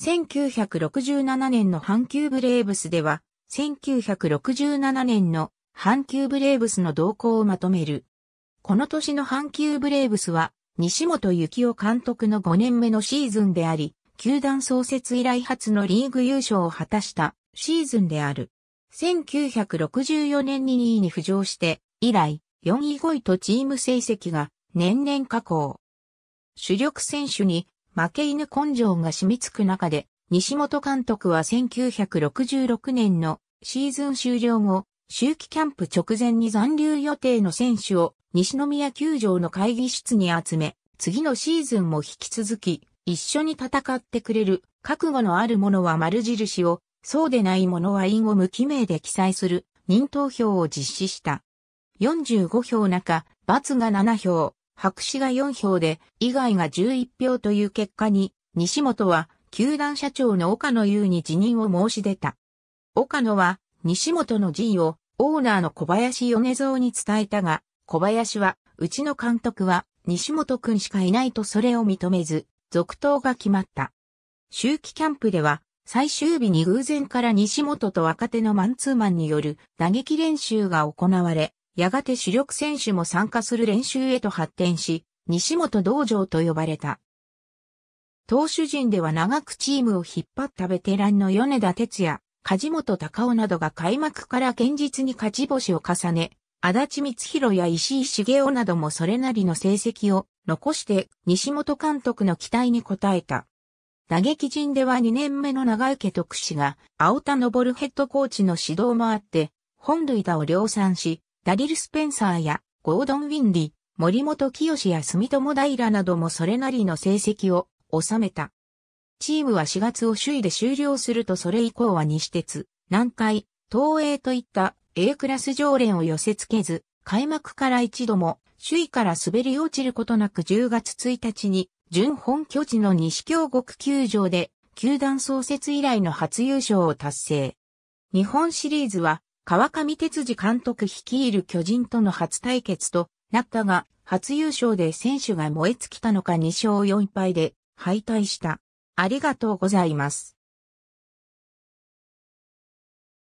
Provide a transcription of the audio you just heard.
1967年の阪急ブレーブスでは、1967年の阪急ブレーブスの動向をまとめる。この年の阪急ブレーブスは、西本幸雄監督の5年目のシーズンであり、球団創設以来初のリーグ優勝を果たしたシーズンである。1964年に2位に浮上して、以来、4位5位とチーム成績が年々下降。主力選手に負け犬根性が染みつく中で、西本監督は1966年のシーズン終了後、周期キャンプ直前に残留予定の選手を西宮球場の会議室に集め、次のシーズンも引き続き一緒に戦ってくれる覚悟のある者は丸印を、そうでない者は因を無記名で記載する任投票を実施した。45票中、罰が7票、白紙が4票で、以外が11票という結果に、西本は、球団社長の岡野優に辞任を申し出た。岡野は、西本の辞意を、オーナーの小林米蔵に伝えたが、小林は、うちの監督は、西本くんしかいないとそれを認めず、続投が決まった。秋季キャンプでは、最終日に偶然から西本と若手のマンツーマンによる打撃練習が行われ、やがて主力選手も参加する練習へと発展し、西本道場と呼ばれた。投手陣では長くチームを引っ張ったベテランの米田哲也、梶本隆夫などが開幕から堅実に勝ち星を重ね、足立光弘や石井茂雄などもそれなりの成績を残して西本監督の期待に応えた。打撃陣では2年目の長池徳氏が青田昇ヘッドコーチの指導もあって、本塁打を量産し、ダリル・スペンサーやゴードン・ウィンディ、森本清や住友平などもそれなりの成績を収めた。チームは4月を首位で終了するとそれ以降は西鉄、南海、東映といった A クラス常連を寄せ付けず、開幕から一度も首位から滑り落ちることなく10月1日に、準本拠地の西京極球場で、球団創設以来の初優勝を達成。日本シリーズは川上哲司監督率いる巨人との初対決となったが、初優勝で選手が燃え尽きたのか2勝4敗で敗退した。ありがとうございます。